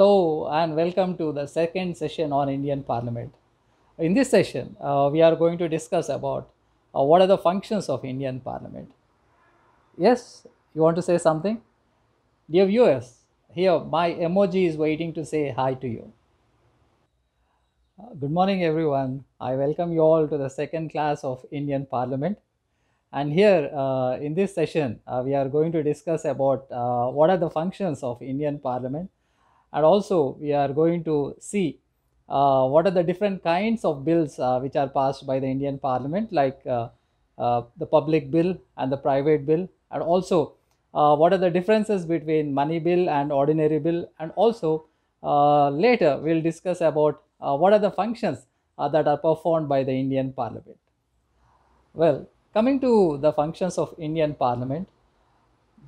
Hello and welcome to the second session on Indian Parliament. In this session, uh, we are going to discuss about uh, what are the functions of Indian Parliament. Yes, you want to say something? Dear viewers, here my emoji is waiting to say hi to you. Uh, good morning everyone. I welcome you all to the second class of Indian Parliament. And here uh, in this session, uh, we are going to discuss about what are the functions of Indian Parliament and also we are going to see uh, what are the different kinds of bills uh, which are passed by the Indian parliament like uh, uh, the public bill and the private bill and also uh, what are the differences between money bill and ordinary bill and also later we will discuss about what are the functions that are performed by the Indian parliament. Well, coming to the functions of Indian parliament,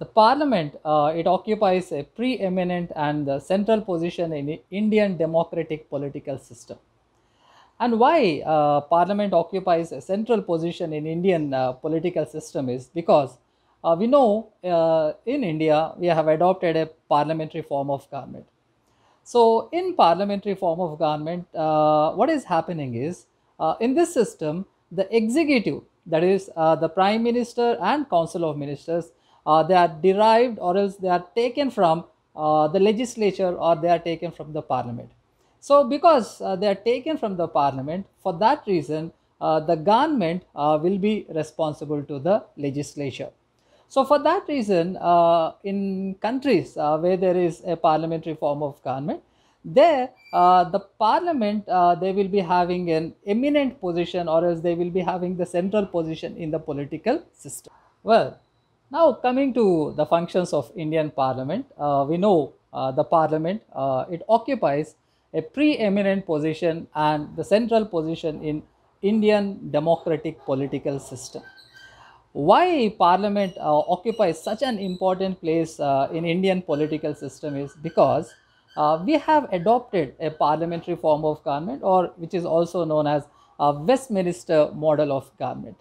the parliament, uh, it occupies a preeminent and central position in Indian democratic political system. And why uh, parliament occupies a central position in Indian uh, political system is because uh, we know uh, in India, we have adopted a parliamentary form of government. So in parliamentary form of government, uh, what is happening is in this system, the executive, that is the prime minister and council of ministers, uh, they are derived or else they are taken from uh, the legislature or they are taken from the parliament. So because uh, they are taken from the parliament, for that reason, the government will be responsible to the legislature. So for that reason, uh, in countries uh, where there is a parliamentary form of government, there uh, the parliament they will be having an eminent position or else they will be having the central position in the political system. Well, now coming to the functions of Indian Parliament, uh, we know uh, the Parliament, uh, it occupies a preeminent position and the central position in Indian democratic political system. Why Parliament uh, occupies such an important place uh, in Indian political system is because uh, we have adopted a parliamentary form of government or which is also known as a Westminster model of government.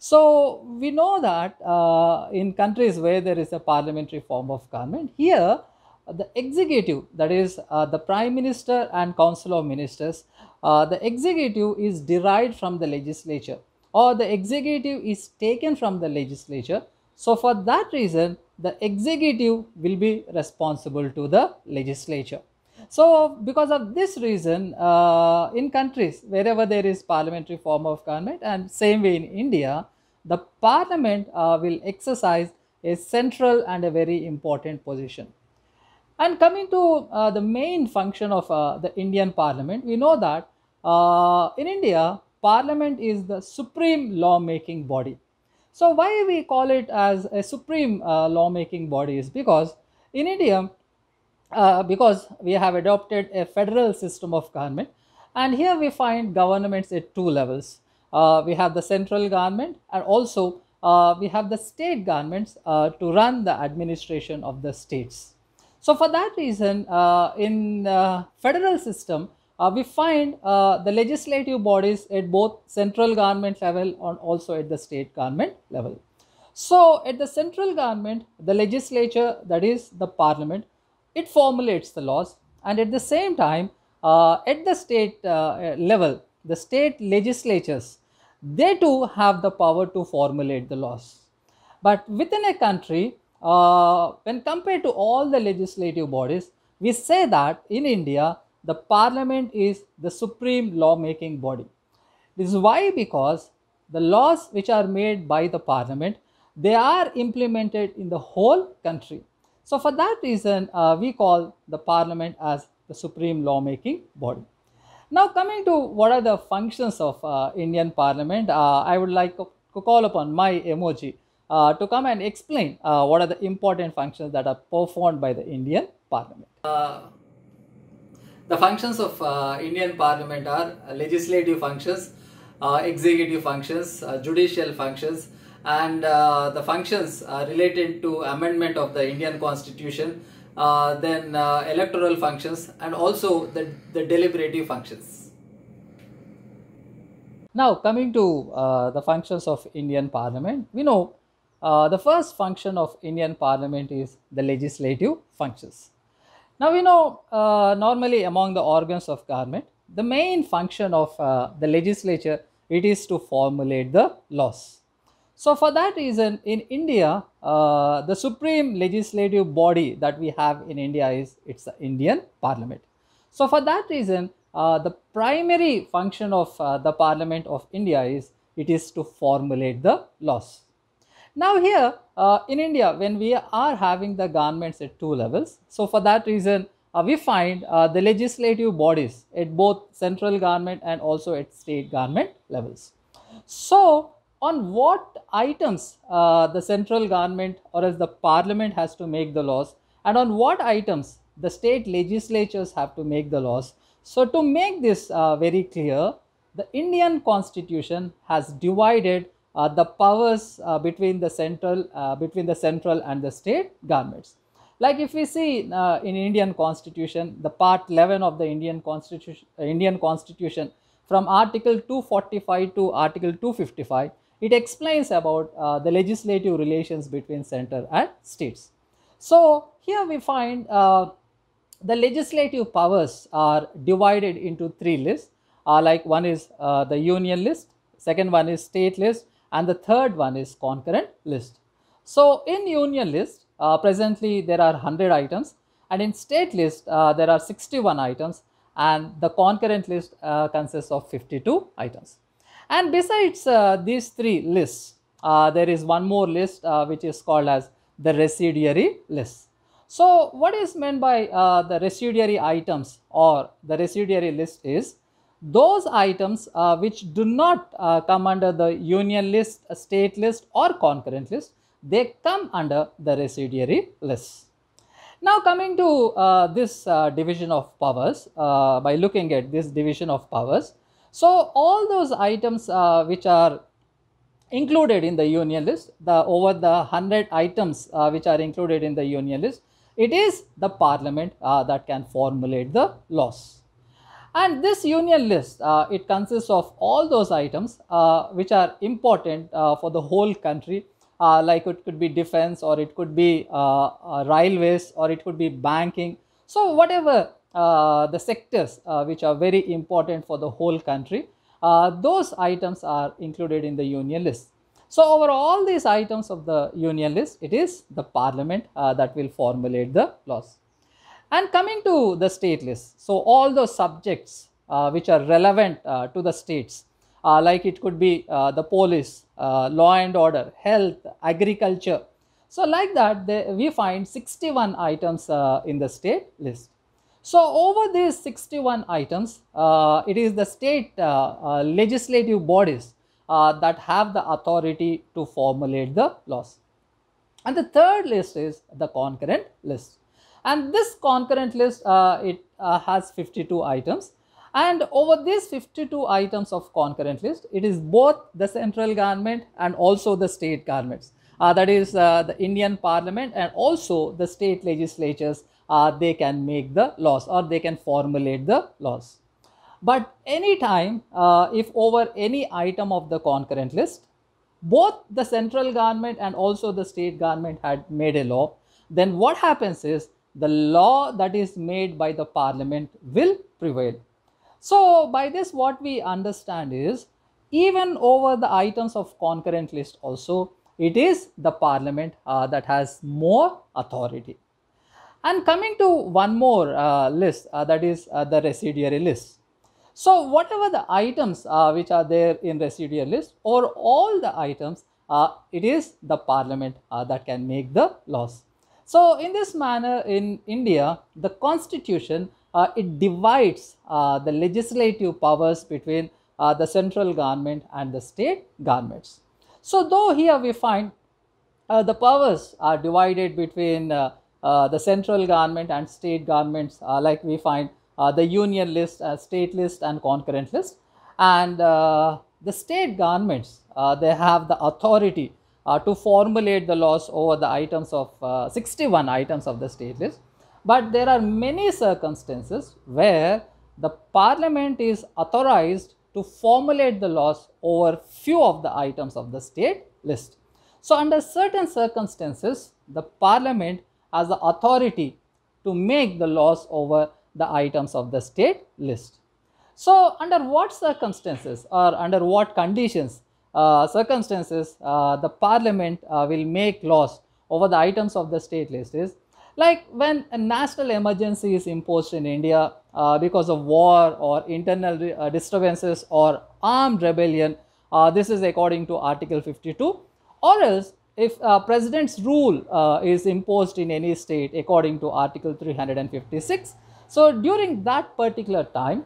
So we know that uh, in countries where there is a parliamentary form of government, here the executive, that is uh, the prime minister and council of ministers, uh, the executive is derived from the legislature or the executive is taken from the legislature. So for that reason, the executive will be responsible to the legislature. So, because of this reason, uh, in countries wherever there is parliamentary form of government and same way in India, the parliament uh, will exercise a central and a very important position. And coming to uh, the main function of uh, the Indian parliament, we know that uh, in India, parliament is the supreme lawmaking body. So, why we call it as a supreme uh, lawmaking body is because in India, uh, because we have adopted a federal system of government. And here we find governments at two levels. Uh, we have the central government and also uh, we have the state governments uh, to run the administration of the states. So for that reason, uh, in federal system, we find the legislative bodies at both central government level and also at the state government level. So at the central government, the legislature, that is the parliament, it formulates the laws and at the same time uh, at the state uh, level the state legislatures they too have the power to formulate the laws but within a country uh, when compared to all the legislative bodies we say that in india the parliament is the supreme lawmaking body this is why because the laws which are made by the parliament they are implemented in the whole country so for that reason, uh, we call the parliament as the supreme lawmaking body. Now coming to what are the functions of uh, Indian parliament, uh, I would like to call upon my emoji uh, to come and explain uh, what are the important functions that are performed by the Indian parliament. Uh, the functions of Indian parliament are legislative functions, executive functions, judicial functions, and uh, the functions related to amendment of the Indian constitution, uh, then uh, electoral functions and also the, the deliberative functions. Now coming to uh, the functions of Indian parliament, we know the first function of Indian parliament is the legislative functions. Now we know normally among the organs of government, the main function of uh, the legislature it is to formulate the laws so for that reason, in India, uh, the supreme legislative body that we have in India is it's the Indian Parliament. So for that reason, uh, the primary function of uh, the Parliament of India is it is to formulate the laws. Now here uh, in India, when we are having the governments at two levels, so for that reason, uh, we find uh, the legislative bodies at both central government and also at state government levels. So on what items uh, the central government or as the parliament has to make the laws and on what items the state legislatures have to make the laws. So to make this uh, very clear, the Indian constitution has divided uh, the powers uh, between the central uh, between the central and the state governments. Like if we see uh, in Indian constitution, the part 11 of the Indian constitution, Indian constitution from article 245 to article 255, it explains about uh, the legislative relations between center and states. So here we find uh, the legislative powers are divided into three lists uh, like one is uh, the union list, second one is state list and the third one is concurrent list. So in union list uh, presently there are 100 items and in state list uh, there are 61 items and the concurrent list consists of 52 items. And besides uh, these three lists, uh, there is one more list uh, which is called as the residuary list. So what is meant by the residuary items or the residuary list is those items uh, which do not uh, come under the union list, state list or concurrent list, they come under the residuary list. Now coming to uh, this division of powers, by looking at this division of powers, so all those items uh, which are included in the union list, the over the 100 items uh, which are included in the union list, it is the parliament uh, that can formulate the laws. And this union list, uh, it consists of all those items uh, which are important uh, for the whole country, like it could be defense or it could be railways or it could be banking. So whatever uh, the sectors uh, which are very important for the whole country. Uh, those items are included in the union list. So, over all these items of the union list, it is the parliament that will formulate the laws. And coming to the state list, so all those subjects uh, which are relevant uh, to the states, uh, like it could be the police, law and order, health, agriculture. So, like that, they, we find 61 items in the state list. So over these 61 items, uh, it is the state uh, uh legislative bodies uh, that have the authority to formulate the laws. And the third list is the concurrent list. And this concurrent list, uh, it has 52 items. And over these 52 items of concurrent list, it is both the central government and also the state governments. Uh, that is uh, the Indian parliament and also the state legislatures uh, they can make the laws or they can formulate the laws. But anytime uh, if over any item of the concurrent list, both the central government and also the state government had made a law, then what happens is the law that is made by the parliament will prevail. So by this what we understand is even over the items of concurrent list also, it is the parliament uh, that has more authority. And coming to one more uh, list uh, that is uh, the residuary list. So whatever the items uh, which are there in residuary list or all the items, uh, it is the parliament uh, that can make the laws. So in this manner in India, the constitution, it divides the legislative powers between the central government and the state governments. So though here we find the powers are divided between uh, the central government and state governments like we find uh, the union list, uh, state list and concurrent list. And the state governments, they have the authority to formulate the laws over the items of 61 items of the state list. But there are many circumstances where the parliament is authorized to formulate the laws over few of the items of the state list. So, under certain circumstances, the parliament as the authority to make the laws over the items of the state list. So, under what circumstances or under what conditions uh, circumstances uh, the parliament uh, will make laws over the items of the state list is like when a national emergency is imposed in India uh, because of war or internal uh, disturbances or armed rebellion uh, this is according to article 52 or else if uh, president's rule uh, is imposed in any state according to article 356 so during that particular time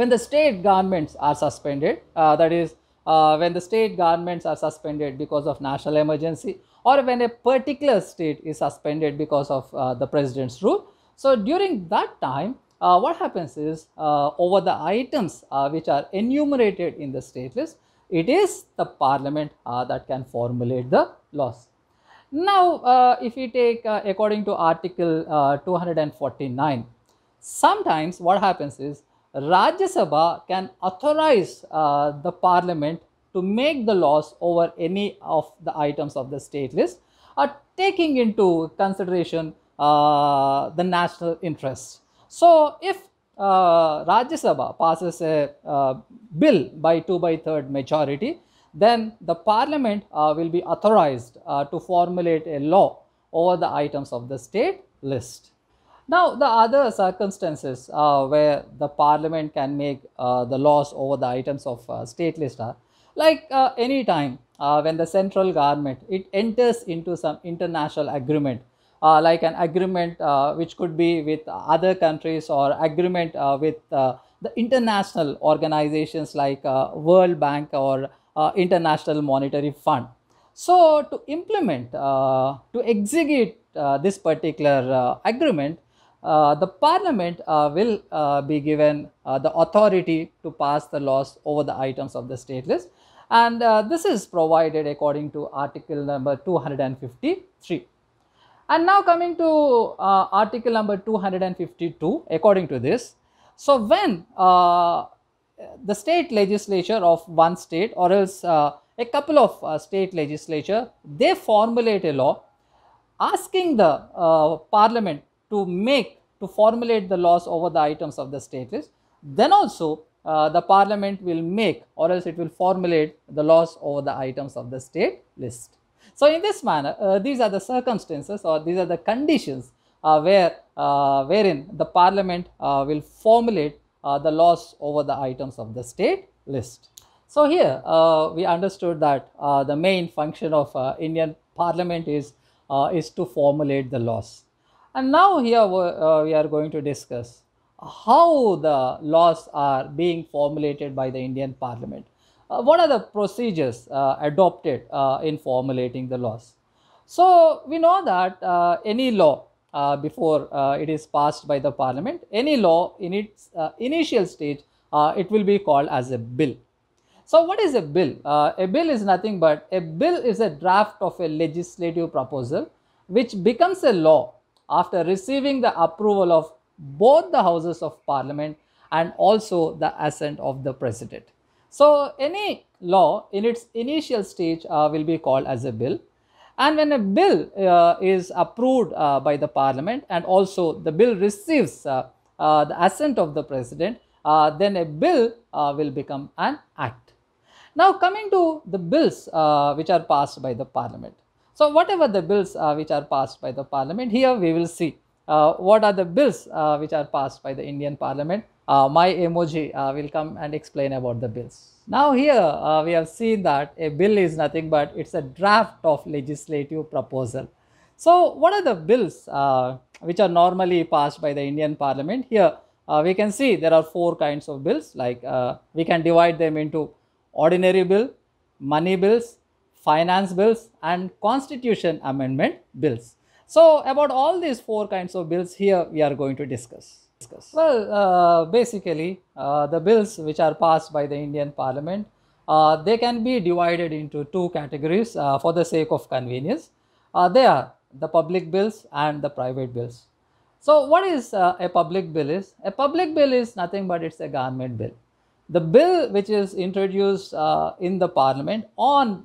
when the state governments are suspended uh, that is uh, when the state governments are suspended because of national emergency or when a particular state is suspended because of uh, the president's rule so during that time uh, what happens is over the items which are enumerated in the state list it is the parliament that can formulate the loss. Now, uh, if we take uh, according to article uh, 249, sometimes what happens is Rajya Sabha can authorize uh, the parliament to make the laws over any of the items of the state list or uh, taking into consideration uh, the national interests. So, if Rajya Sabha passes a bill by 2 by 3rd majority, then the parliament uh, will be authorized uh, to formulate a law over the items of the state list. Now, the other circumstances uh, where the parliament can make uh, the laws over the items of uh, state list are like uh, any time when the central government it enters into some international agreement like an agreement which could be with other countries or agreement with the international organizations like World Bank or uh, International Monetary Fund. So to implement, uh, to execute uh, this particular agreement, the parliament will be given the authority to pass the laws over the items of the state list and uh, this is provided according to article number 253 and now coming to uh, article number 252 according to this so when uh, the state legislature of one state or else uh, a couple of uh, state legislature, they formulate a law asking the uh, parliament to make, to formulate the laws over the items of the state list. Then also uh, the parliament will make or else it will formulate the laws over the items of the state list. So, in this manner, uh, these are the circumstances or these are the conditions uh, where, wherein the parliament will formulate uh, the loss over the items of the state list. So here uh, we understood that uh, the main function of uh, Indian parliament is, uh, is to formulate the laws. And now here uh, we are going to discuss how the laws are being formulated by the Indian parliament. what are the procedures adopted in formulating the laws? So we know that any law uh, before uh, it is passed by the parliament. Any law in its uh, initial stage, it will be called as a bill. So what is a bill? a bill is nothing but a bill is a draft of a legislative proposal which becomes a law after receiving the approval of both the houses of parliament and also the assent of the president. So, any law in its initial stage uh, will be called as a bill and when a bill uh, is approved uh, by the parliament and also the bill receives uh, uh the assent of the president, uh, then a bill uh, will become an act. Now coming to the bills which are passed by the parliament. So whatever the bills which are passed by the parliament, here we will see what are the bills which are passed by the Indian parliament. my emoji will come and explain about the bills. Now here uh, we have seen that a bill is nothing but it's a draft of legislative proposal. So what are the bills uh, which are normally passed by the Indian parliament? Here uh, we can see there are four kinds of bills like uh, we can divide them into ordinary bill, money bills, finance bills and constitution amendment bills. So about all these four kinds of bills here we are going to discuss discuss? Well, uh, basically, uh, the bills which are passed by the Indian Parliament, uh, they can be divided into two categories uh, for the sake of convenience. Uh, they are the public bills and the private bills. So, what is uh, a public bill is? A public bill is nothing but it's a government bill. The bill which is introduced in the parliament on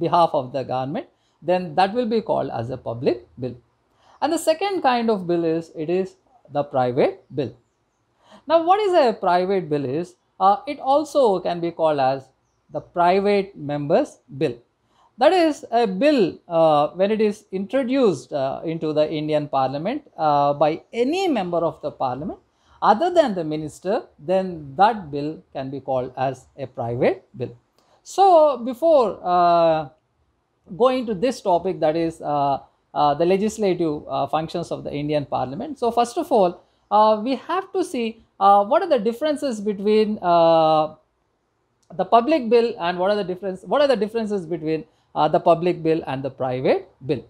behalf of the government, then that will be called as a public bill. And the second kind of bill is it is the private bill. Now what is a private bill is, uh, it also can be called as the private member's bill. That is a bill uh, when it is introduced uh, into the Indian parliament uh, by any member of the parliament other than the minister, then that bill can be called as a private bill. So before uh, going to this topic that is uh, uh, the legislative uh, functions of the Indian parliament. So, first of all, uh, we have to see what are the differences between the public bill and what are the difference what are the differences between uh, the public bill and the private bill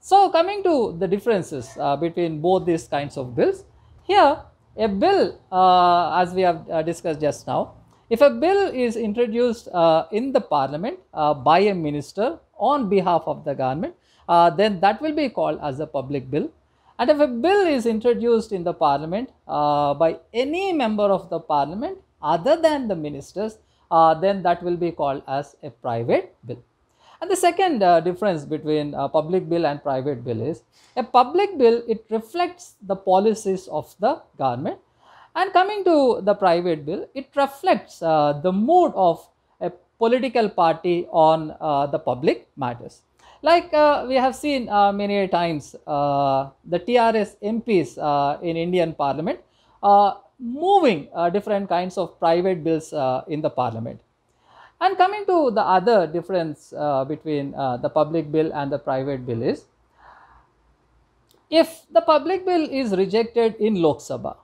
so coming to the differences uh, between both these kinds of bills here a bill uh, as we have discussed just now if a bill is introduced in the parliament by a minister on behalf of the government uh, then that will be called as a public bill. And if a bill is introduced in the parliament uh, by any member of the parliament other than the ministers, uh, then that will be called as a private bill. And the second uh, difference between a public bill and private bill is a public bill, it reflects the policies of the government. And coming to the private bill, it reflects uh, the mood of a political party on uh, the public matters. Like uh, we have seen uh, many times, uh, the TRS MPs uh, in Indian parliament uh, moving uh, different kinds of private bills in the parliament. And coming to the other difference between the public bill and the private bill is, if the public bill is rejected in Lok Sabha,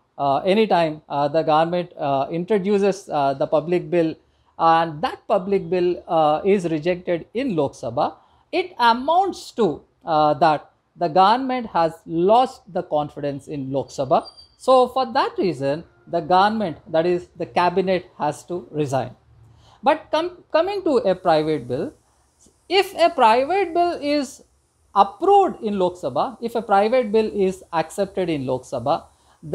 anytime the government introduces the public bill and that public bill uh, is rejected in Lok Sabha, it amounts to uh, that the government has lost the confidence in Lok Sabha. So, for that reason, the government, that is the cabinet, has to resign. But com coming to a private bill, if a private bill is approved in Lok Sabha, if a private bill is accepted in Lok Sabha,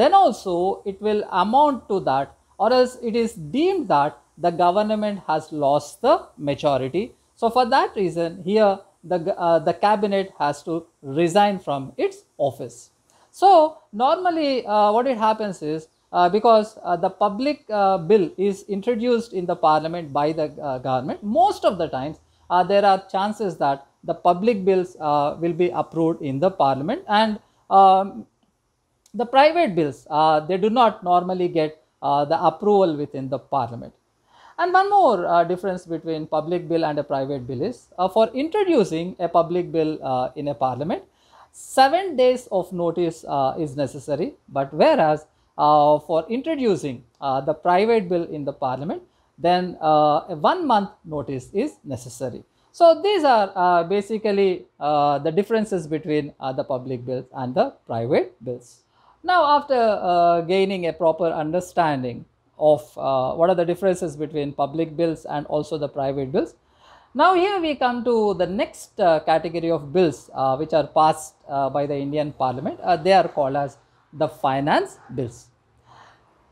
then also it will amount to that or else it is deemed that the government has lost the majority. So, for that reason, here the, uh, the cabinet has to resign from its office. So normally uh, what it happens is uh, because uh, the public uh, bill is introduced in the parliament by the uh, government, most of the times there are chances that the public bills will be approved in the parliament and um, the private bills, they do not normally get the approval within the parliament. And one more uh, difference between public bill and a private bill is uh, for introducing a public bill uh, in a parliament, seven days of notice uh, is necessary. But whereas uh, for introducing uh, the private bill in the parliament, then one month notice is necessary. So these are basically the differences between the public bills and the private bills. Now after gaining a proper understanding of uh, what are the differences between public bills and also the private bills. Now here we come to the next uh, category of bills uh, which are passed uh, by the Indian parliament. Uh, they are called as the finance bills.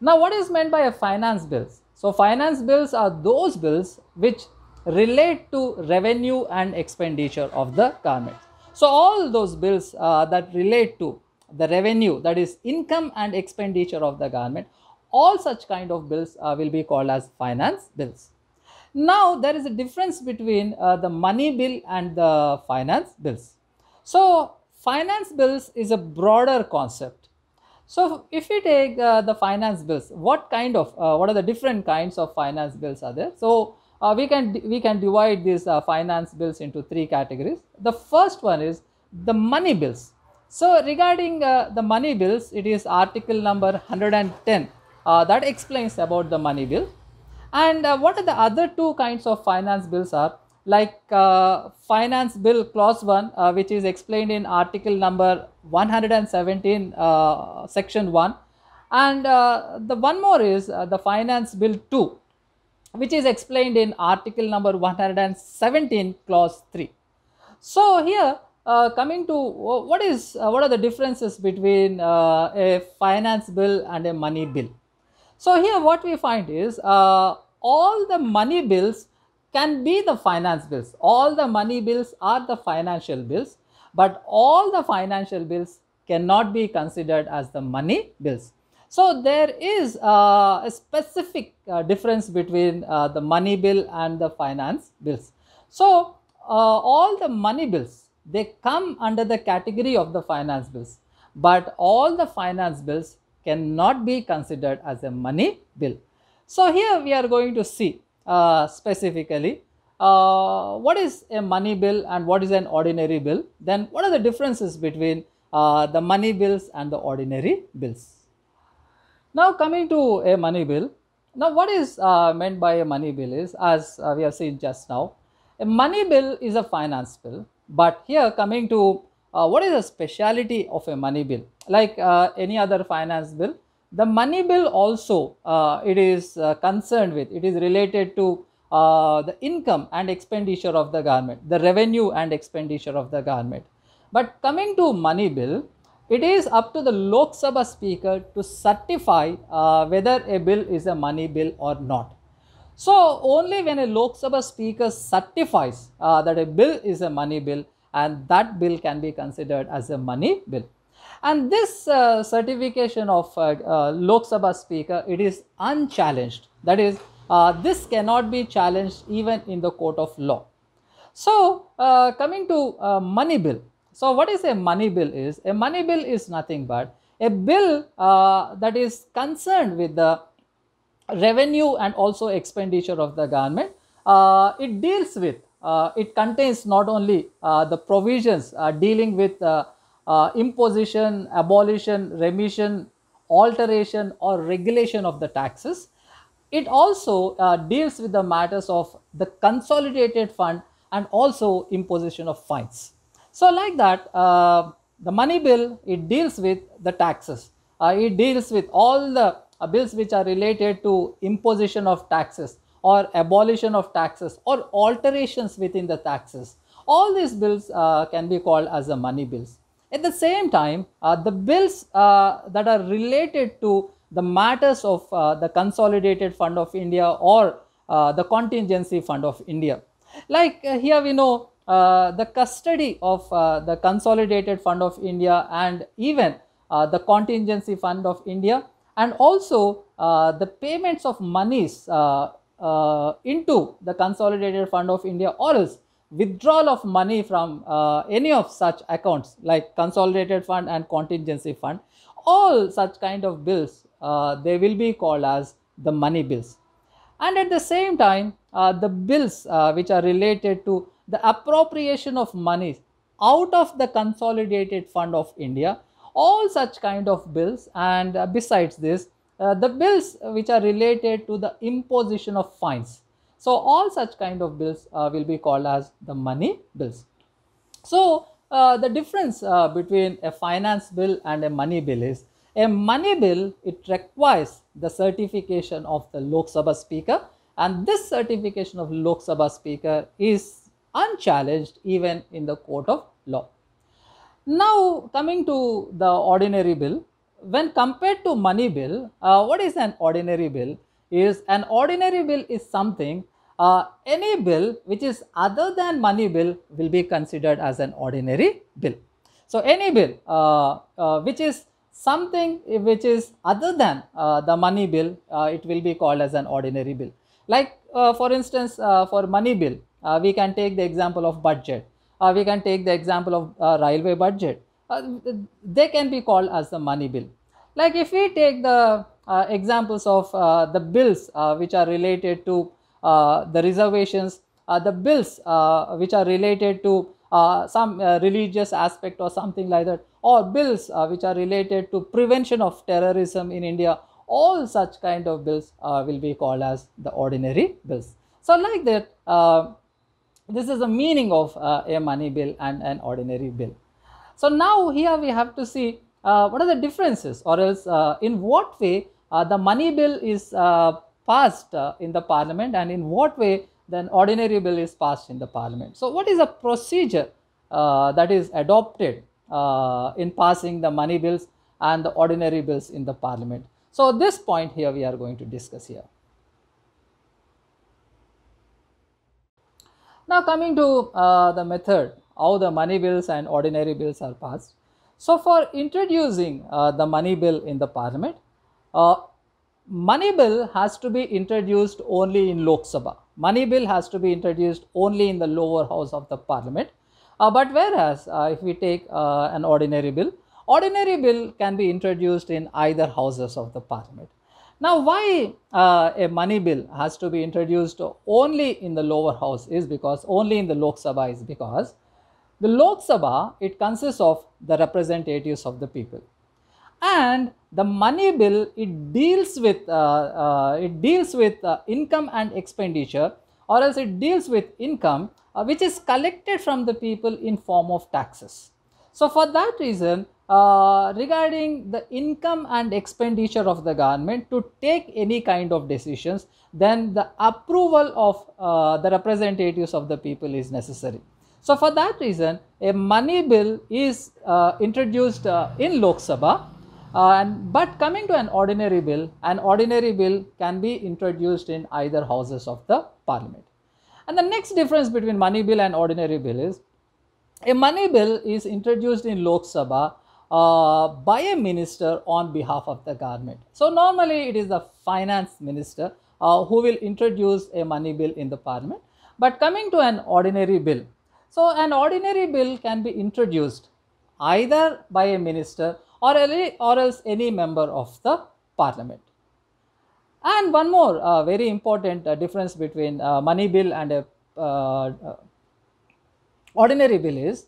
Now what is meant by a finance bills? So finance bills are those bills which relate to revenue and expenditure of the government. So all those bills uh, that relate to the revenue that is income and expenditure of the government all such kind of bills uh, will be called as finance bills. Now there is a difference between uh, the money bill and the finance bills. So finance bills is a broader concept. So if we take uh, the finance bills, what kind of, uh, what are the different kinds of finance bills are there? So uh, we can we can divide these uh, finance bills into three categories. The first one is the money bills. So regarding the money bills, it is article number 110 uh, that explains about the money bill. And uh, what are the other two kinds of finance bills are like uh, finance bill clause 1 uh, which is explained in article number 117 uh, section 1 and uh, the one more is the finance bill 2 which is explained in article number 117 clause 3 so here coming to what is what are the differences between a finance bill and a money bill so here what we find is uh, all the money bills can be the finance bills. All the money bills are the financial bills, but all the financial bills cannot be considered as the money bills. So there is uh, a specific uh, difference between uh, the money bill and the finance bills. So uh, all the money bills, they come under the category of the finance bills, but all the finance bills cannot be considered as a money bill. So, here we are going to see uh, specifically uh, what is a money bill and what is an ordinary bill, then what are the differences between uh, the money bills and the ordinary bills. Now coming to a money bill, now what is uh, meant by a money bill is as uh, we have seen just now, a money bill is a finance bill but here coming to uh, what is the speciality of a money bill like uh, any other finance bill the money bill also uh, it is uh, concerned with it is related to uh, the income and expenditure of the government the revenue and expenditure of the government but coming to money bill it is up to the Lok Sabha speaker to certify uh, whether a bill is a money bill or not. So only when a Lok Sabha speaker certifies that a bill is a money bill, and that bill can be considered as a money bill. And this uh, certification of uh, uh, Lok Sabha Speaker, it is unchallenged. That is, uh, this cannot be challenged even in the court of law. So, uh, coming to uh, money bill. So, what is a money bill is? A money bill is nothing but a bill that is concerned with the revenue and also expenditure of the government. it deals with uh, it contains not only uh, the provisions uh, dealing with imposition, abolition, remission, alteration or regulation of the taxes. It also deals with the matters of the consolidated fund and also imposition of fines. So, like that the money bill it deals with the taxes uh, it deals with all the uh, bills which are related to imposition of taxes or abolition of taxes or alterations within the taxes. All these bills uh, can be called as the money bills. At the same time, uh, the bills uh, that are related to the matters of uh, the Consolidated Fund of India or uh, the Contingency Fund of India. Like uh, here we know the custody of the Consolidated Fund of India and even the Contingency Fund of India and also uh, the payments of monies uh, uh, into the consolidated fund of India or else withdrawal of money from uh, any of such accounts like consolidated fund and contingency fund all such kind of bills uh, they will be called as the money bills and at the same time uh, the bills uh, which are related to the appropriation of monies out of the consolidated fund of India all such kind of bills and uh, besides this uh, the bills uh, which are related to the imposition of fines. So all such kind of bills uh, will be called as the money bills. So uh, the difference uh, between a finance bill and a money bill is a money bill it requires the certification of the Lok Sabha speaker and this certification of Lok Sabha speaker is unchallenged even in the court of law. Now coming to the ordinary bill, when compared to money bill, uh, what is an ordinary bill? Is an ordinary bill is something, uh, any bill which is other than money bill will be considered as an ordinary bill. So, any bill uh, uh which is something which is other than uh, the money bill, uh, it will be called as an ordinary bill. Like for instance, for money bill, we can take the example of budget. we can take the example of railway budget. Uh, they can be called as the money bill. Like if we take the uh, examples of uh, the bills uh, which are related to uh, the reservations, uh, the bills uh, which are related to some religious aspect or something like that, or bills which are related to prevention of terrorism in India, all such kind of bills will be called as the ordinary bills. So like that, this is the meaning of a money bill and an ordinary bill. So now here we have to see uh, what are the differences or else uh, in what way uh, the money bill is passed in the parliament and in what way then ordinary bill is passed in the parliament. So what is the procedure uh, that is adopted uh, in passing the money bills and the ordinary bills in the parliament. So this point here we are going to discuss here. Now coming to uh, the method how the money bills and ordinary bills are passed. So, for introducing uh, the money bill in the parliament, uh, money bill has to be introduced only in Lok Sabha. Money bill has to be introduced only in the lower house of the parliament. Uh, but whereas uh, if we take uh, an ordinary bill, ordinary bill can be introduced in either houses of the parliament. Now, why uh, a money bill has to be introduced only in the lower house is because only in the Lok Sabha is because the Lok Sabha, it consists of the representatives of the people. And the money bill, it deals with, uh, uh, it deals with uh, income and expenditure or else it deals with income uh, which is collected from the people in form of taxes. So, for that reason, uh, regarding the income and expenditure of the government to take any kind of decisions, then the approval of uh, the representatives of the people is necessary. So for that reason, a money bill is uh, introduced uh, in Lok Sabha. Uh, and, but coming to an ordinary bill, an ordinary bill can be introduced in either houses of the parliament. And the next difference between money bill and ordinary bill is a money bill is introduced in Lok Sabha uh, by a minister on behalf of the government. So normally it is the finance minister uh, who will introduce a money bill in the parliament. But coming to an ordinary bill, so, an ordinary bill can be introduced either by a minister or, any, or else any member of the parliament. And one more uh, very important uh, difference between uh, money bill and a uh, uh, ordinary bill is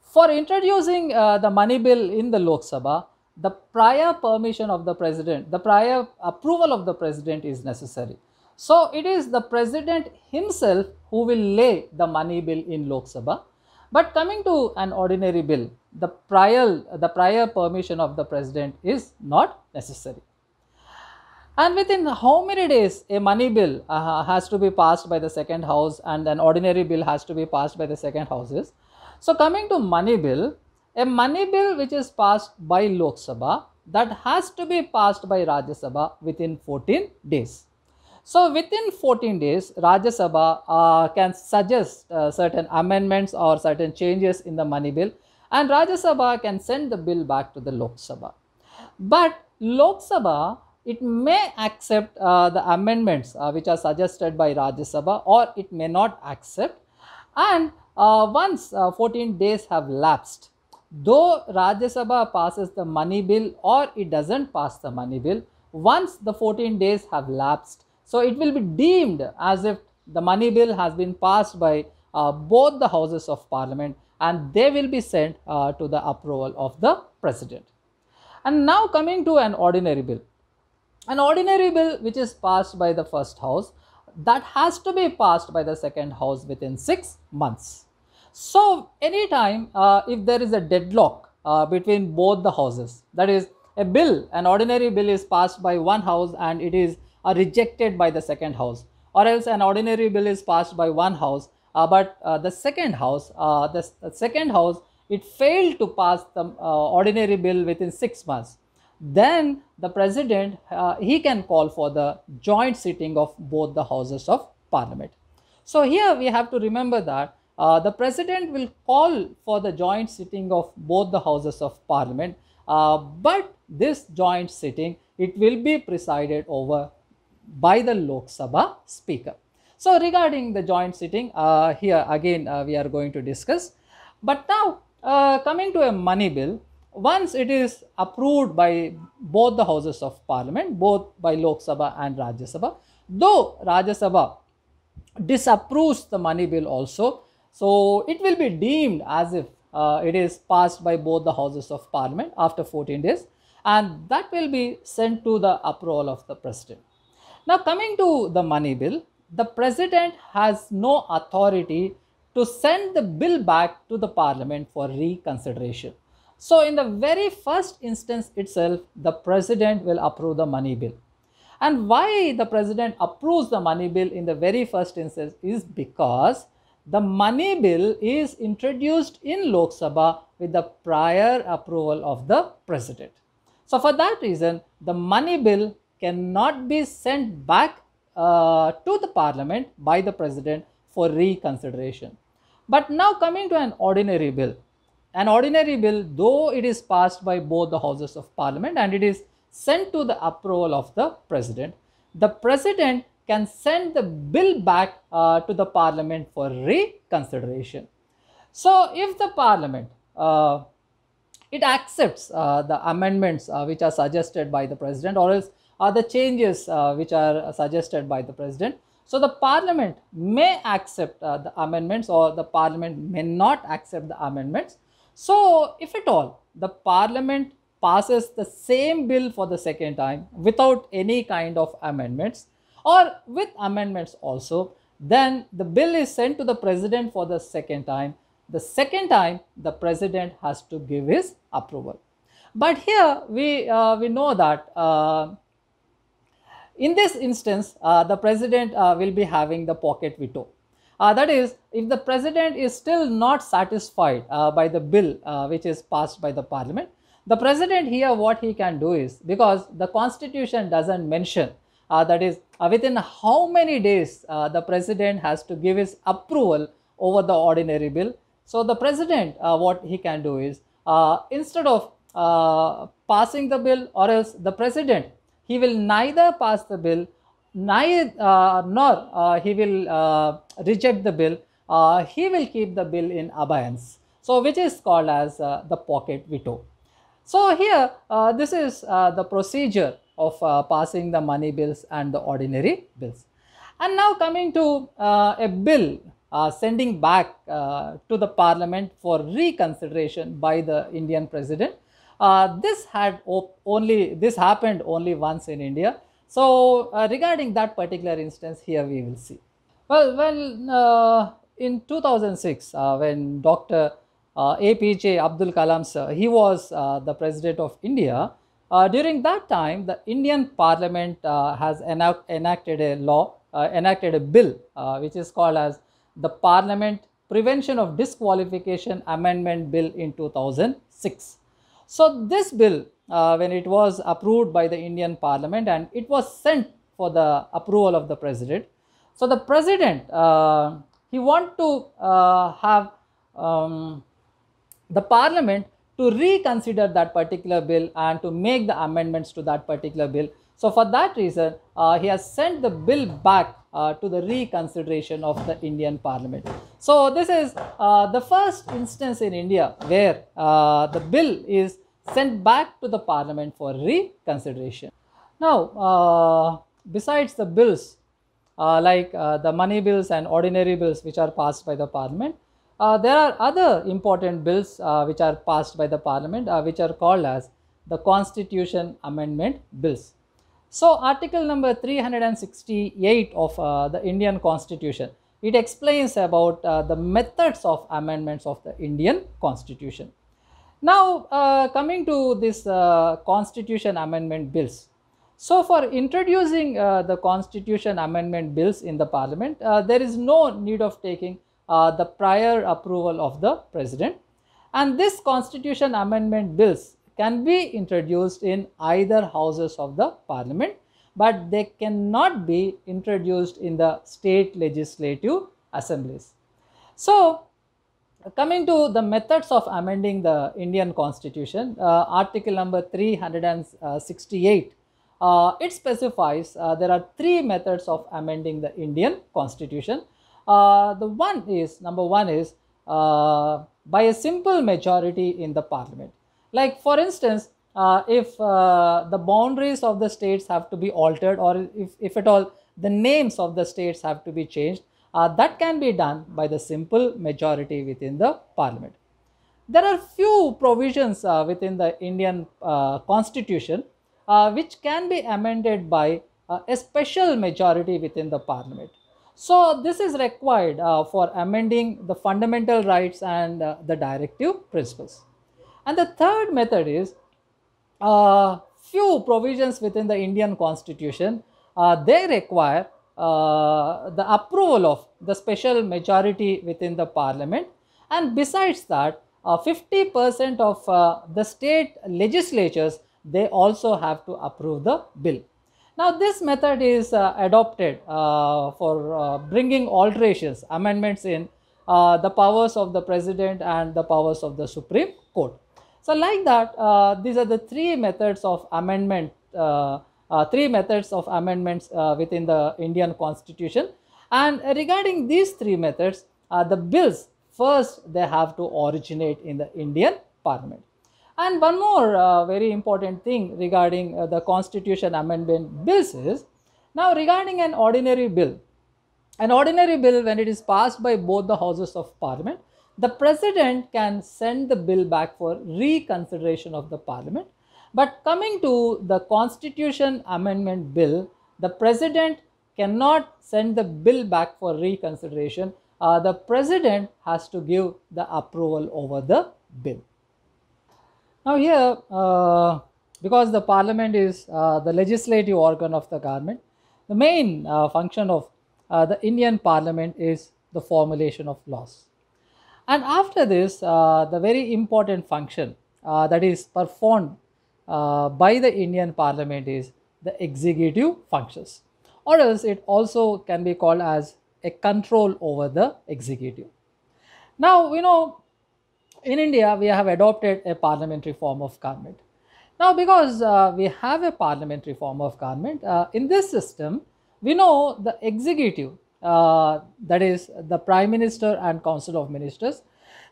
for introducing uh, the money bill in the Lok Sabha, the prior permission of the president, the prior approval of the president is necessary. So, it is the president himself who will lay the money bill in Lok Sabha. But coming to an ordinary bill, the prior, the prior permission of the president is not necessary. And within how many days a money bill uh, has to be passed by the second house and an ordinary bill has to be passed by the second houses. So coming to money bill, a money bill which is passed by Lok Sabha that has to be passed by Rajya Sabha within 14 days. So within 14 days, Rajya Sabha uh, can suggest uh, certain amendments or certain changes in the money bill and Rajya Sabha can send the bill back to the Lok Sabha. But Lok Sabha, it may accept uh, the amendments uh, which are suggested by Rajya Sabha or it may not accept. And uh, once uh, 14 days have lapsed, though Rajya Sabha passes the money bill or it doesn't pass the money bill, once the 14 days have lapsed, so it will be deemed as if the money bill has been passed by uh, both the houses of parliament and they will be sent uh, to the approval of the president. And now coming to an ordinary bill. An ordinary bill which is passed by the first house that has to be passed by the second house within six months. So anytime uh, if there is a deadlock uh, between both the houses that is a bill an ordinary bill is passed by one house and it is are rejected by the second house or else an ordinary bill is passed by one house uh, but uh, the second house uh, the, the, second house it failed to pass the uh, ordinary bill within 6 months then the president uh, he can call for the joint sitting of both the houses of parliament so here we have to remember that uh, the president will call for the joint sitting of both the houses of parliament but this joint sitting it will be presided over by the Lok Sabha Speaker. So, regarding the joint sitting, uh, here again uh, we are going to discuss. But now, uh, coming to a money bill, once it is approved by both the houses of parliament, both by Lok Sabha and Rajya Sabha, though Rajya Sabha disapproves the money bill also, so it will be deemed as if uh, it is passed by both the houses of parliament after 14 days and that will be sent to the approval of the president. Now, coming to the money bill, the president has no authority to send the bill back to the parliament for reconsideration. So, in the very first instance itself, the president will approve the money bill. And why the president approves the money bill in the very first instance is because the money bill is introduced in Lok Sabha with the prior approval of the president. So, for that reason, the money bill cannot be sent back uh, to the parliament by the president for reconsideration. But now coming to an ordinary bill, an ordinary bill though it is passed by both the houses of parliament and it is sent to the approval of the president, the president can send the bill back uh, to the parliament for reconsideration. So if the parliament uh, it accepts uh, the amendments uh, which are suggested by the president or else are the changes uh, which are suggested by the president. So the parliament may accept uh, the amendments or the parliament may not accept the amendments. So if at all the parliament passes the same bill for the second time without any kind of amendments or with amendments also, then the bill is sent to the president for the second time. The second time the president has to give his approval. But here we, uh, we know that uh, in this instance, uh, the president uh, will be having the pocket veto. Uh, that is, if the president is still not satisfied by the bill which is passed by the parliament, the president here what he can do is because the constitution doesn't mention uh, that is uh, within how many days uh, the president has to give his approval over the ordinary bill. So the president what he can do is instead of passing the bill or else the president he will neither pass the bill neither, uh, nor uh, he will uh, reject the bill, uh, he will keep the bill in abeyance. So, which is called as uh, the pocket veto. So, here uh, this is the procedure of passing the money bills and the ordinary bills. And now coming to a bill sending back to the parliament for reconsideration by the Indian president uh, this had only this happened only once in India. So uh, regarding that particular instance, here we will see. Well, well, uh, in 2006, uh, when Dr. Uh, APJ Abdul Kalam sir, he was the president of India. during that time, the Indian Parliament has enact enacted a law, enacted a bill, which is called as the Parliament Prevention of Disqualification Amendment Bill in 2006. So, this bill uh, when it was approved by the Indian parliament and it was sent for the approval of the president. So, the president uh, he want to uh, have um, the parliament to reconsider that particular bill and to make the amendments to that particular bill. So, for that reason uh, he has sent the bill back uh, to the reconsideration of the Indian parliament. So, this is uh, the first instance in India where uh, the bill is sent back to the parliament for reconsideration. Now, uh, besides the bills uh, like uh, the money bills and ordinary bills which are passed by the parliament, uh, there are other important bills uh, which are passed by the parliament uh, which are called as the constitution amendment bills. So, article number 368 of the Indian constitution, it explains about the methods of amendments of the Indian constitution. Now, uh, coming to this uh, constitution amendment bills. So, for introducing uh, the constitution amendment bills in the parliament, uh, there is no need of taking uh, the prior approval of the president. And this constitution amendment bills can be introduced in either houses of the parliament, but they cannot be introduced in the state legislative assemblies. So, Coming to the methods of amending the Indian constitution, uh, article number 368, uh, it specifies uh, there are three methods of amending the Indian constitution. Uh, the one is, number one is uh, by a simple majority in the parliament. Like for instance, uh, if the boundaries of the states have to be altered or if, if at all the names of the states have to be changed, uh, that can be done by the simple majority within the parliament. There are few provisions uh, within the Indian uh, constitution uh, which can be amended by uh, a special majority within the parliament. So, this is required uh, for amending the fundamental rights and the directive principles. And the third method is few provisions within the Indian constitution, they require uh, the approval of the special majority within the parliament and besides that 50% uh, of uh, the state legislatures they also have to approve the bill. Now this method is uh, adopted uh, for bringing alterations, amendments in the powers of the president and the powers of the Supreme Court. So like that, these are the three methods of amendment uh, three methods of amendments uh, within the Indian constitution. And regarding these three methods, uh, the bills first they have to originate in the Indian parliament. And one more uh, very important thing regarding uh, the constitution amendment bills is now regarding an ordinary bill. An ordinary bill when it is passed by both the houses of parliament, the president can send the bill back for reconsideration of the parliament but coming to the Constitution Amendment Bill, the President cannot send the bill back for reconsideration. Uh, the President has to give the approval over the bill. Now here, uh, because the Parliament is uh, the legislative organ of the government, the main uh, function of uh, the Indian Parliament is the formulation of laws. And after this, uh, the very important function that is performed uh, by the Indian parliament is the executive functions or else it also can be called as a control over the executive. Now, you know, in India, we have adopted a parliamentary form of government. Now, because uh, we have a parliamentary form of government, uh, in this system, we know the executive, uh, that is the prime minister and council of ministers,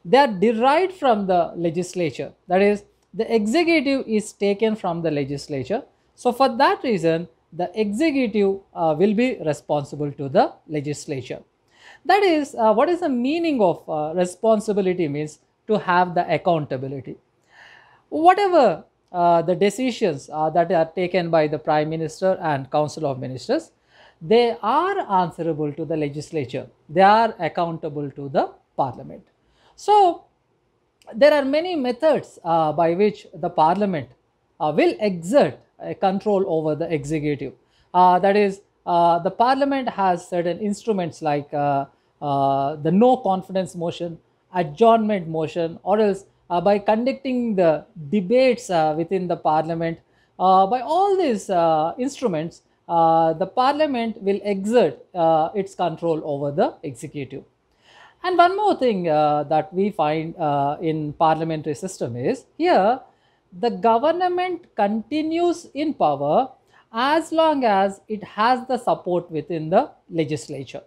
they are derived from the legislature, that is the executive is taken from the legislature. So, for that reason, the executive uh, will be responsible to the legislature. That is, uh, what is the meaning of uh, responsibility means to have the accountability. Whatever uh, the decisions uh, that are taken by the Prime Minister and Council of Ministers, they are answerable to the legislature. They are accountable to the Parliament. So, there are many methods uh, by which the parliament uh, will exert control over the executive. Uh, that is, uh, the parliament has certain instruments like uh, the no confidence motion, adjournment motion, or else by conducting the debates within the parliament. by all these instruments, the parliament will exert its control over the executive. And one more thing uh, that we find uh, in parliamentary system is here the government continues in power as long as it has the support within the legislature.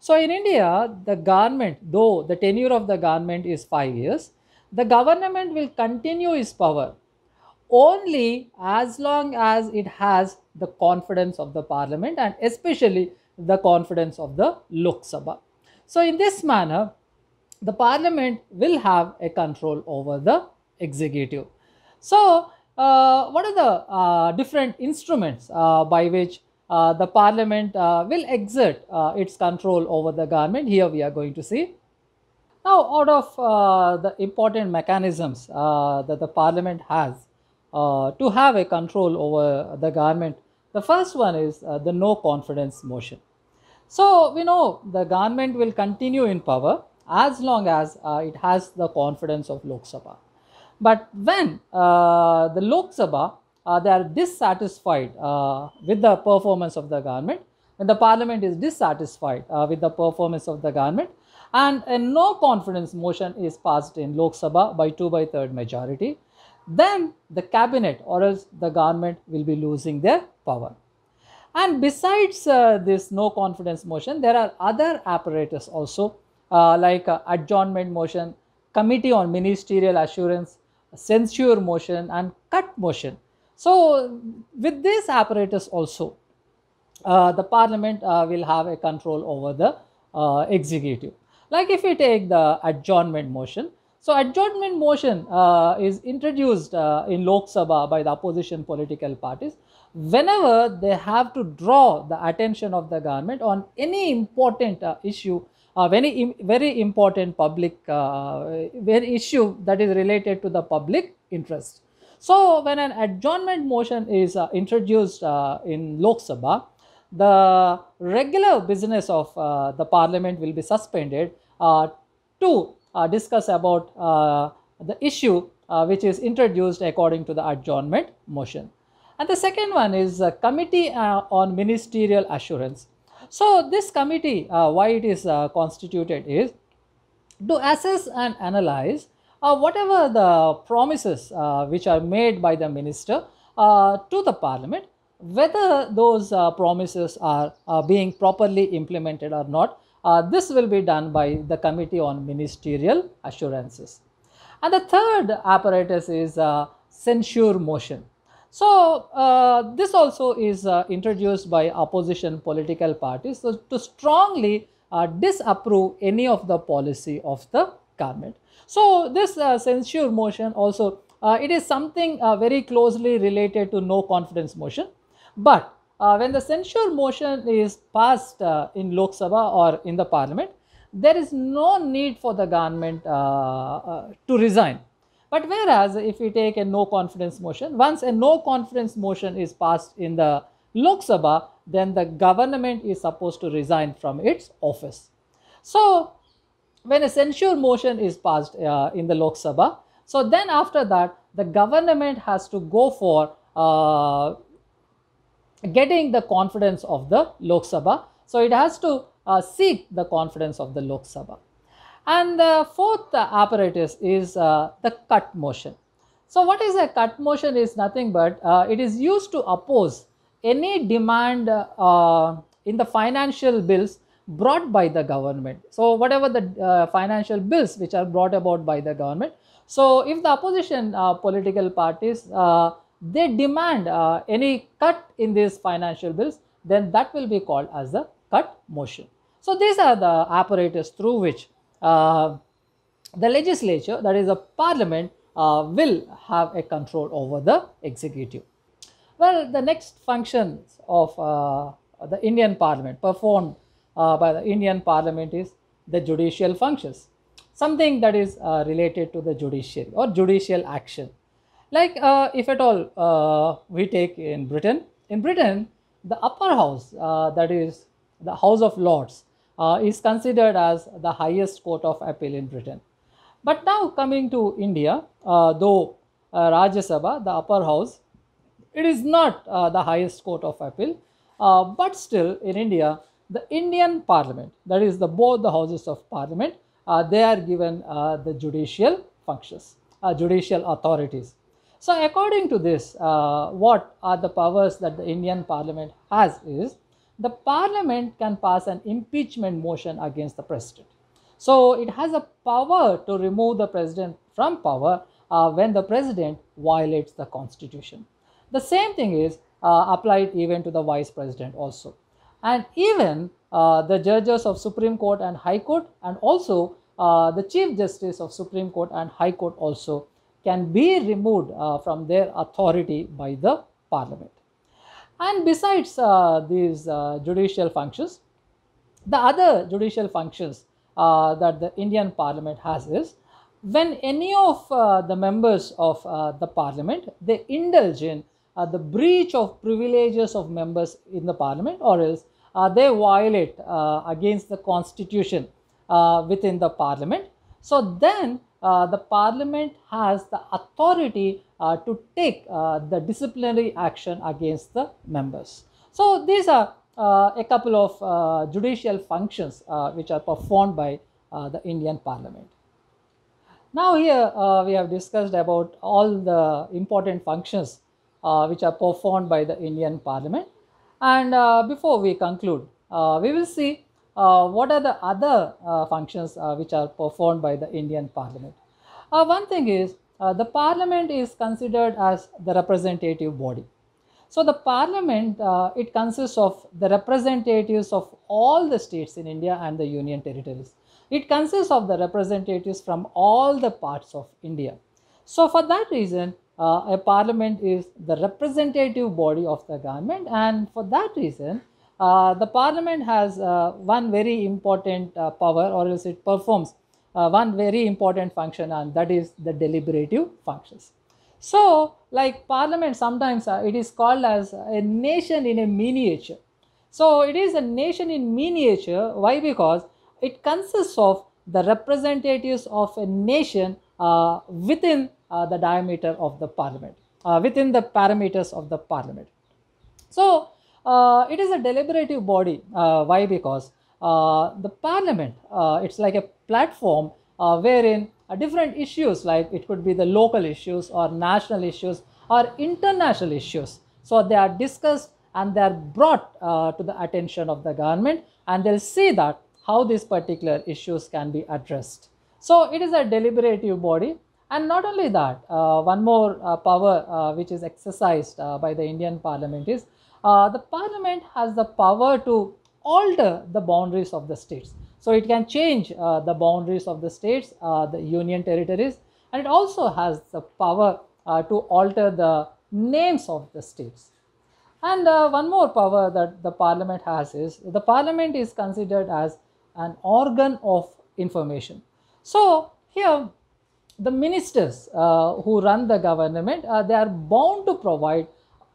So in India, the government, though the tenure of the government is 5 years, the government will continue its power only as long as it has the confidence of the parliament and especially the confidence of the Lok Sabha. So, in this manner, the parliament will have a control over the executive. So, uh, what are the uh, different instruments uh, by which uh, the parliament uh, will exert uh, its control over the government? Here we are going to see. Now, out of the important mechanisms that the parliament has to have a control over the government, the first one is the no confidence motion. So, we know, the government will continue in power as long as uh, it has the confidence of Lok Sabha. But when uh, the Lok Sabha, uh, they are dissatisfied uh, with the performance of the government, when the parliament is dissatisfied uh, with the performance of the government, and a no confidence motion is passed in Lok Sabha by 2 by 3rd majority, then the cabinet or else the government will be losing their power. And besides uh, this no confidence motion, there are other apparatus also uh, like uh, adjournment motion, committee on ministerial assurance, censure motion and cut motion. So, with this apparatus also, uh, the parliament uh, will have a control over the uh, executive. Like if we take the adjournment motion, so adjournment motion is introduced in Lok Sabha by the opposition political parties whenever they have to draw the attention of the government on any important uh, issue uh, very Im very important public uh, very issue that is related to the public interest so when an adjournment motion is uh, introduced uh, in lok sabha the regular business of uh, the parliament will be suspended uh, to discuss about the issue which is introduced according to the adjournment motion and the second one is a Committee uh, on Ministerial Assurance. So this committee, uh, why it is uh, constituted is to assess and analyze whatever the promises which are made by the minister to the parliament whether those uh, promises are uh, being properly implemented or not, uh, this will be done by the Committee on Ministerial Assurances. And the third apparatus is censure motion. So uh, this also is uh, introduced by opposition political parties so to strongly uh, disapprove any of the policy of the government. So this uh, censure motion also uh, it is something uh, very closely related to no confidence motion. But when the censure motion is passed in Lok Sabha or in the parliament, there is no need for the government to resign but whereas if we take a no confidence motion, once a no confidence motion is passed in the Lok Sabha, then the government is supposed to resign from its office. So when a censure motion is passed uh, in the Lok Sabha, so then after that, the government has to go for uh, getting the confidence of the Lok Sabha. So it has to uh, seek the confidence of the Lok Sabha. And the fourth apparatus is uh, the cut motion. So what is a cut motion is nothing but uh, it is used to oppose any demand uh, in the financial bills brought by the government. So whatever the financial bills which are brought about by the government. So if the opposition political parties they demand uh, any cut in these financial bills, then that will be called as the cut motion. So these are the apparatus through which uh, the legislature, that is the parliament, uh, will have a control over the executive. Well, the next functions of uh, the Indian parliament performed uh, by the Indian parliament is the judicial functions, something that is uh, related to the judiciary or judicial action. Like if at all we take in Britain, in Britain, the upper house, that is the House of Lords, uh, is considered as the highest court of appeal in Britain. But now coming to India, uh, though uh, Rajya Sabha, the upper house, it is not uh, the highest court of appeal, uh, but still in India, the Indian parliament, that is the both the houses of parliament, uh, they are given uh, the judicial functions, judicial authorities. So according to this, what are the powers that the Indian parliament has is, the parliament can pass an impeachment motion against the president. So it has a power to remove the president from power uh, when the president violates the constitution. The same thing is uh, applied even to the vice president also. And even uh, the judges of Supreme Court and High Court and also uh, the Chief Justice of Supreme Court and High Court also can be removed uh, from their authority by the parliament. And besides uh, these uh, judicial functions, the other judicial functions uh, that the Indian parliament has is when any of the members of the parliament, they indulge in the breach of privileges of members in the parliament or else they violate against the constitution within the parliament. So then uh, the parliament has the authority uh, to take uh, the disciplinary action against the members. So these are a couple of judicial functions which are performed by the Indian parliament. Now here uh, we have discussed about all the important functions uh, which are performed by the Indian parliament and uh, before we conclude we will see uh, what are the other uh, functions uh, which are performed by the Indian Parliament? one thing is the Parliament is considered as the representative body. So the parliament, uh, it consists of the representatives of all the states in India and the union territories. It consists of the representatives from all the parts of India. So for that reason, uh, a parliament is the representative body of the government and for that reason, uh, the parliament has uh, one very important uh, power or else it performs one very important function and that is the deliberative functions. So, like parliament sometimes it is called as a nation in a miniature. So, it is a nation in miniature. Why? Because it consists of the representatives of a nation uh, within uh, the diameter of the parliament, uh, within the parameters of the parliament. So, uh, it is a deliberative body. Uh, why? Because uh, the parliament, it's like a platform wherein different issues, like it could be the local issues or national issues or international issues, so they are discussed and they are brought uh, to the attention of the government and they'll see that how these particular issues can be addressed. So it is a deliberative body and not only that, uh, one more uh, power which is exercised by the Indian parliament is uh, the parliament has the power to alter the boundaries of the states. So it can change uh, the boundaries of the states, uh, the union territories, and it also has the power uh, to alter the names of the states. And uh, one more power that the parliament has is the parliament is considered as an organ of information. So here the ministers uh, who run the government, they are bound to provide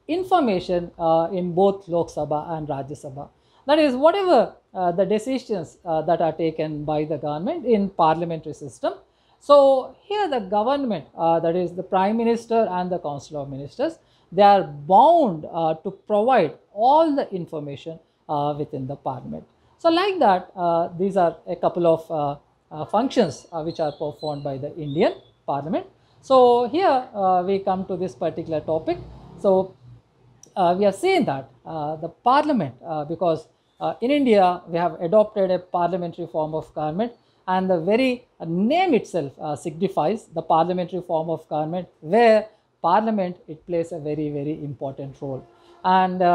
information uh, in both Lok Sabha and Rajya Sabha. That is, whatever uh, the decisions uh, that are taken by the government in parliamentary system, so here the government, uh, that is the Prime Minister and the Council of Ministers, they are bound uh, to provide all the information uh, within the Parliament. So like that, these are a couple of functions which are performed by the Indian Parliament. So here we come to this particular topic. So uh, we have seen that uh, the parliament, uh, because in India we have adopted a parliamentary form of government and the very name itself signifies the parliamentary form of government where parliament it plays a very very important role. And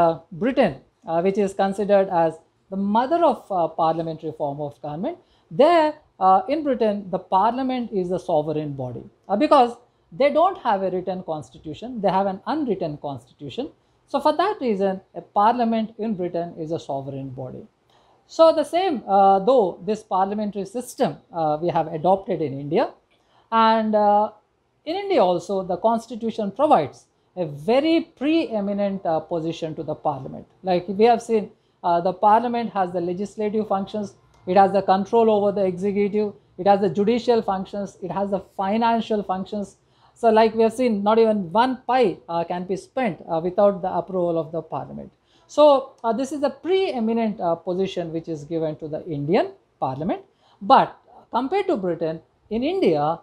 Britain, which is considered as the mother of parliamentary form of government, there uh, in Britain, the parliament is the sovereign body uh, because they don't have a written constitution, they have an unwritten constitution so, for that reason, a parliament in Britain is a sovereign body. So, the same, uh, though, this parliamentary system uh, we have adopted in India, and uh, in India also, the constitution provides a very preeminent uh, position to the parliament. Like we have seen, uh, the parliament has the legislative functions, it has the control over the executive, it has the judicial functions, it has the financial functions, so like we have seen, not even one pi uh, can be spent uh, without the approval of the parliament. So uh, this is pre preeminent uh, position which is given to the Indian parliament. But uh, compared to Britain, in India,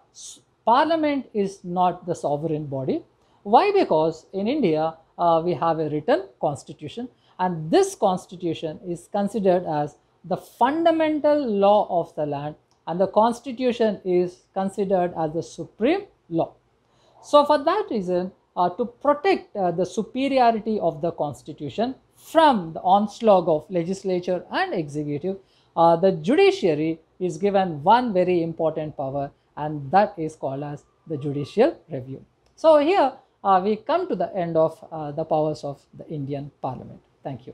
parliament is not the sovereign body. Why? Because in India, uh, we have a written constitution and this constitution is considered as the fundamental law of the land and the constitution is considered as the supreme law. So, for that reason, uh, to protect uh, the superiority of the constitution from the onslaught of legislature and executive, uh, the judiciary is given one very important power and that is called as the judicial review. So, here uh, we come to the end of uh, the powers of the Indian parliament. Thank you.